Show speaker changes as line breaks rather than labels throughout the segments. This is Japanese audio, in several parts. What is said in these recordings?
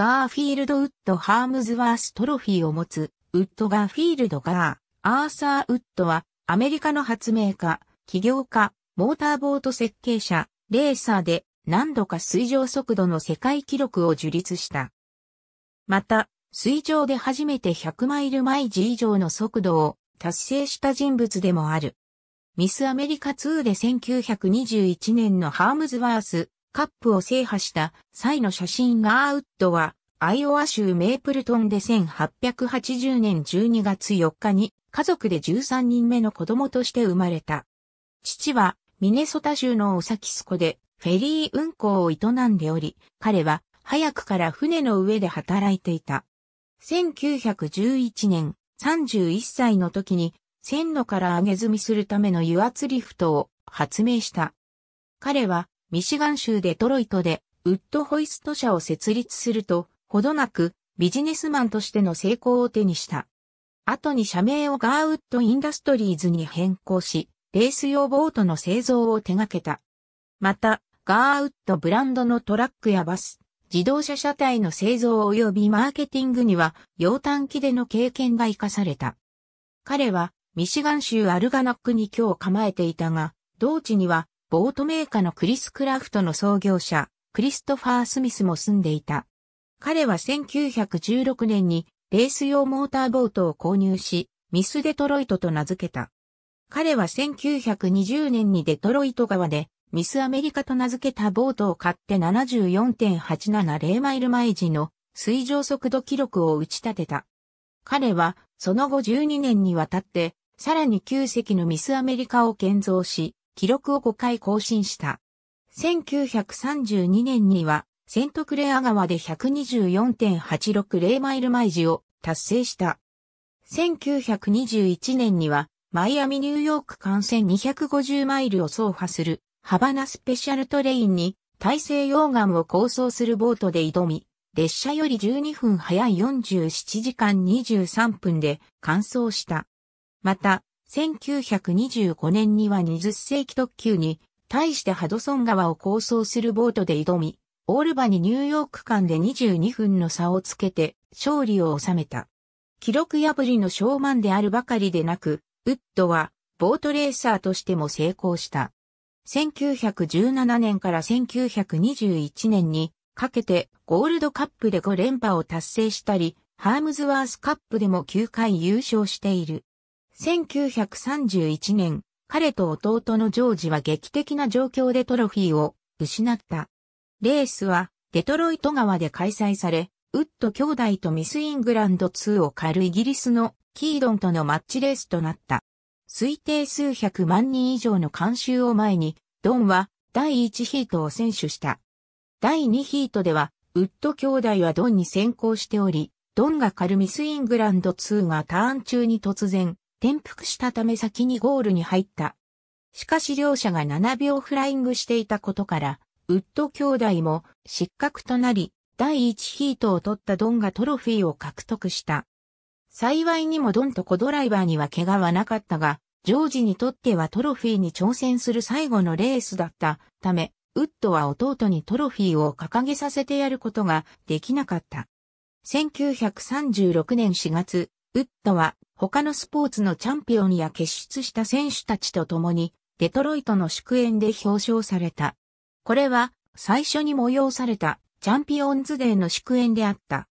ガーフィールド・ウッド・ハームズワーストロフィーを持つ、ウッド・ガーフィールド・ガー、アーサー・ウッドは、アメリカの発明家、起業家、モーターボート設計者、レーサーで、何度か水上速度の世界記録を樹立した。また、水上で初めて100マイル毎時以上の速度を達成した人物でもある。ミスアメリカ2で1921年のハームズワースカップを制覇した際の写真がアウッドは、アイオワ州メープルトンで1880年12月4日に家族で13人目の子供として生まれた。父はミネソタ州のオサキスコでフェリー運行を営んでおり、彼は早くから船の上で働いていた。1911年31歳の時に線路から上げ積みするための油圧リフトを発明した。彼はミシガン州デトロイトで、ウッドホイスト社を設立すると、ほどなく、ビジネスマンとしての成功を手にした。後に社名をガーウッドインダストリーズに変更し、レース用ボートの製造を手掛けた。また、ガーウッドブランドのトラックやバス、自動車車体の製造及びマーケティングには、洋短期での経験が活かされた。彼は、ミシガン州アルガナックに今日構えていたが、同地には、ボートメーカーのクリス・クラフトの創業者、クリストファー・スミスも住んでいた。彼は1916年にレース用モーターボートを購入し、ミス・デトロイトと名付けた。彼は1920年にデトロイト川でミスアメリカと名付けたボートを買って74.870マイル毎時の水上速度記録を打ち立てた。彼はその後12年にわたってさらに9隻のミスアメリカを建造し、記録を5回更新した。1932年には、セントクレア川で124.860マイル毎時を達成した。1921年には、マイアミ・ニューヨーク間線250マイルを走破する、ハバナスペシャルトレインに、大西洋岸を構想するボートで挑み、列車より12分早い47時間23分で完走した。また、1925年には20世紀特急に、対してハドソン川を構想するボートで挑み、オールバにニューヨーク間で22分の差をつけて勝利を収めた。記録破りのショーマンであるばかりでなく、ウッドはボートレーサーとしても成功した。1917年から1921年にかけてゴールドカップで5連覇を達成したり、ハームズワースカップでも9回優勝している。1931年、彼と弟のジョージは劇的な状況でトロフィーを失った。レースはデトロイト川で開催され、ウッド兄弟とミスイングランド2を狩るイギリスのキードンとのマッチレースとなった。推定数百万人以上の監修を前に、ドンは第1ヒートを選手した。第2ヒートでは、ウッド兄弟はドンに先行しており、ドンが狩るミスイングランド2がターン中に突然、転覆したため先にゴールに入った。しかし両者が7秒フライングしていたことから、ウッド兄弟も失格となり、第1ヒートを取ったドンがトロフィーを獲得した。幸いにもドンとコドライバーには怪我はなかったが、ジョージにとってはトロフィーに挑戦する最後のレースだったため、ウッドは弟にトロフィーを掲げさせてやることができなかった。1936年4月、ウッドは他のスポーツのチャンピオンや結出した選手たちと共にデトロイトの祝宴で表彰された。これは最初に催されたチャンピオンズデーの祝宴であった。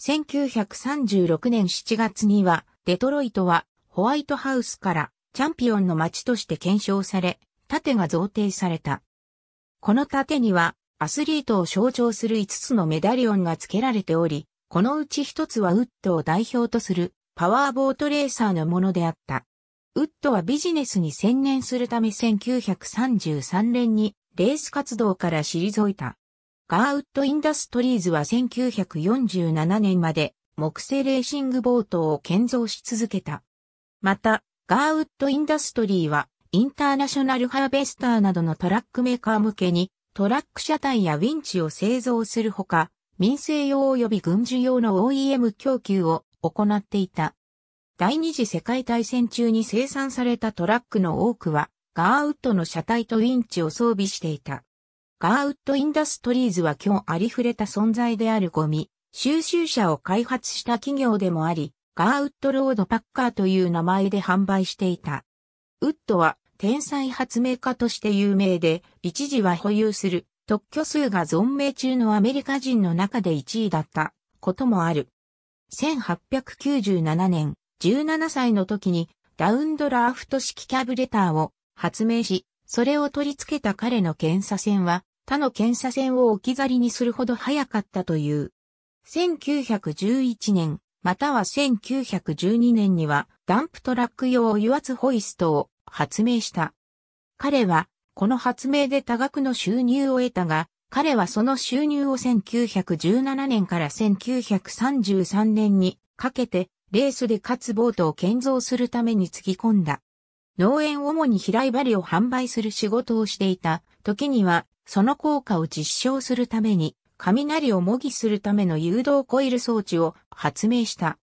1936年7月にはデトロイトはホワイトハウスからチャンピオンの街として検証され、盾が贈呈された。この盾にはアスリートを象徴する5つのメダリオンが付けられており、このうち1つはウッドを代表とするパワーボートレーサーのものであった。ウッドはビジネスに専念するため1933年にレース活動から退いた。ガーウッドインダストリーズは1947年まで木製レーシングボートを建造し続けた。また、ガーウッドインダストリーはインターナショナルハーベスターなどのトラックメーカー向けにトラック車体やウィンチを製造するほか、民生用及び軍需用の OEM 供給を行っていた。第二次世界大戦中に生産されたトラックの多くは、ガーウッドの車体とウィンチを装備していた。ガーウッドインダストリーズは今日ありふれた存在であるゴミ、収集車を開発した企業でもあり、ガーウッドロードパッカーという名前で販売していた。ウッドは天才発明家として有名で、一時は保有する特許数が存命中のアメリカ人の中で1位だったこともある。1897年、17歳の時にダウンドラーフト式キャブレターを発明し、それを取り付けた彼の検査船は他の検査船を置き去りにするほど早かったという。1911年、または1912年にはダンプトラック用油圧ホイストを発明した。彼はこの発明で多額の収入を得たが、彼はその収入を1917年から1933年にかけてレースで勝つボートを建造するために突き込んだ。農園主に平井針を販売する仕事をしていた時には、その効果を実証するために、雷を模擬するための誘導コイル装置を発明した。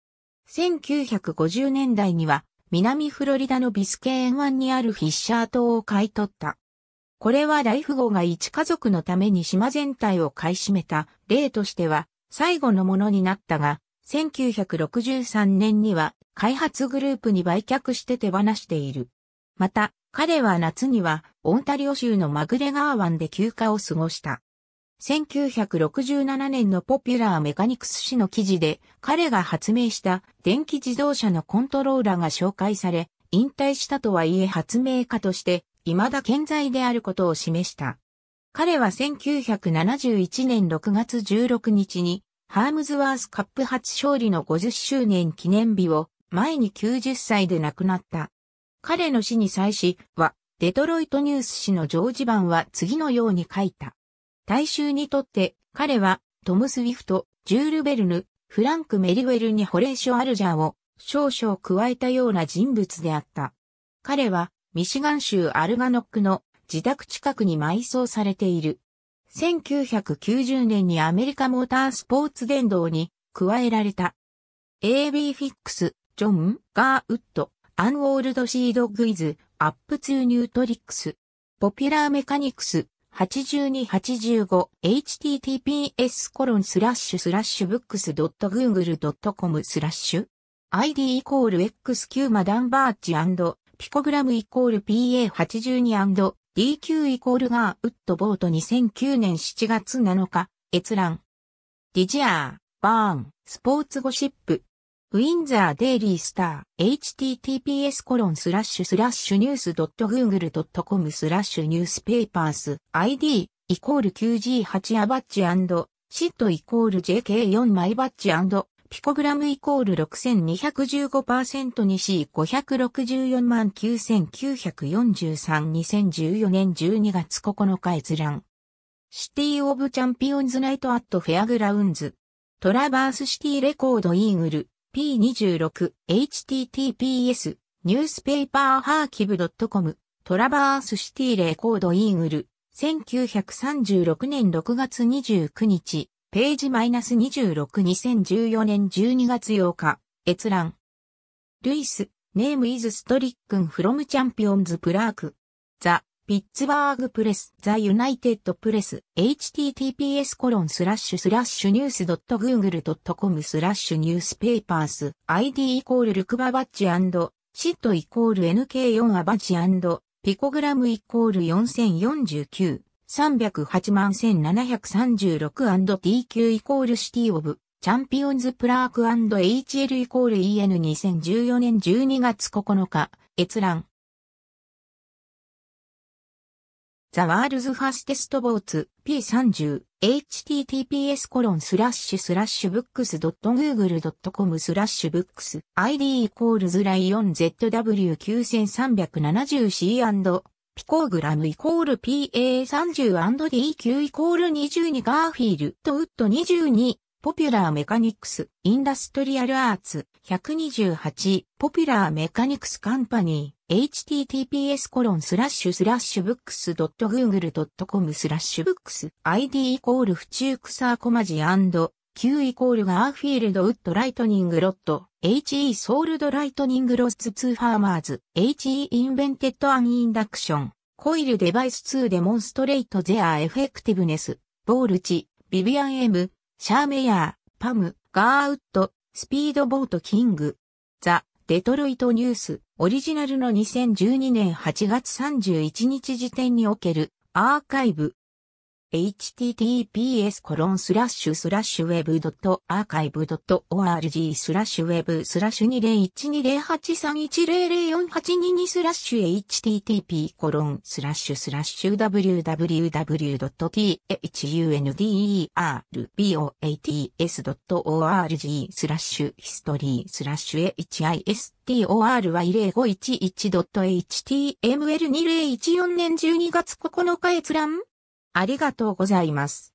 1950年代には、南フロリダのビスケーン湾にあるフィッシャー島を買い取った。これは大富豪が一家族のために島全体を買い占めた例としては最後のものになったが、1963年には開発グループに売却して手放している。また、彼は夏にはオンタリオ州のマグレガー湾で休暇を過ごした。1967年のポピュラーメカニクス誌の記事で彼が発明した電気自動車のコントローラーが紹介され、引退したとはいえ発明家として未だ健在であることを示した。彼は1971年6月16日に、ハームズワースカップ初勝利の50周年記念日を前に90歳で亡くなった。彼の死に際しは、デトロイトニュース紙の常時版は次のように書いた。大衆にとって彼はトム・スウィフト、ジュール・ベルヌ、フランク・メリウェルにホレーショ・アルジャーを少々加えたような人物であった。彼はミシガン州アルガノックの自宅近くに埋葬されている。1990年にアメリカモータースポーツ伝道に加えられた。AB フィックス、ジョン、ガーウッド、アンオールドシードグイズ、アップツーニュートリックス、ポピュラーメカニクス、8285https コロンスラッシュスラッシュブックス .google.com スラッシュ ID イコール X q マダンバーチピコグラムイコール PA82&DQ イコールガーウッドボート2009年7月7日、閲覧。ディジアー、バーン、スポーツゴシップ。ウィンザーデイリースター、https コロンスラッシュスラッシュニュース .google.com スラッシュニュースペーパース ID イコール 9G8 アバッジシットイコール JK4 マイバッジピコグラムイコール6215%に C564 万99432014年12月9日閲覧。シティ・オブ・チャンピオンズ・ナイト・アット・フェアグラウンズ。トラバース・シティ・レコード・イーグル。P26、https、ニュースペーパーハーキブ .com、トラバース・シティ・レコード・イーグル。1936年6月29日。ページ -262014 年12月8日、閲覧。ルイス、ネームイズストリックンフロムチャンピオンズプラーク。ザ、ピッツバーグプレス、ザユナイテッドプレス、https コロンスラッシュスラッシュニュース .google.com スラッシュニュースペーパース、ID イコールルクババッチシットイコール NK4 アバッチピコグラムイコール4049。308万 1736&TQ イコールシティオブチャンピオンズプラーク &HL イコール EN2014 年12月9日閲覧 The World's f a s t e s o t s P30 https コロンスラッシュスラッシュブックス .google.com スラッシュブックス id イコールズライオン ZW9370C& ピコーグラムイコール PA30&DQ イコール22ガーフィールドウッド22ポピュラーメカニクスインダストリアルアーツ128ポピュラーメカニクスカンパニー https コロンスラッシュスラッシュブックス .google.com スラッシュブックス ID イコール府中草小マジ &Q イコールガーフィールドウッドライトニングロッド HE ソールドライトニングロスツーファーマーズ HE インベンテッドアンインダクションコイルデバイス2デモンストレイトゼアーエフェクティブネスボールチビビアン M シャーメヤーパムガーウッドスピードボートキングザデトロイトニュースオリジナルの2012年8月31日時点におけるアーカイブ https コロンスラッシュスラッシュウェブドットアーカイブドット org スラッシュウェブスラッシュ20120831004822スラッシュ http コロンスラッシュスラッシュ www.thunderboats.org スラッシュヒストリースラッシュ his tor0511.html2014 年12月9日閲覧ありがとうございます。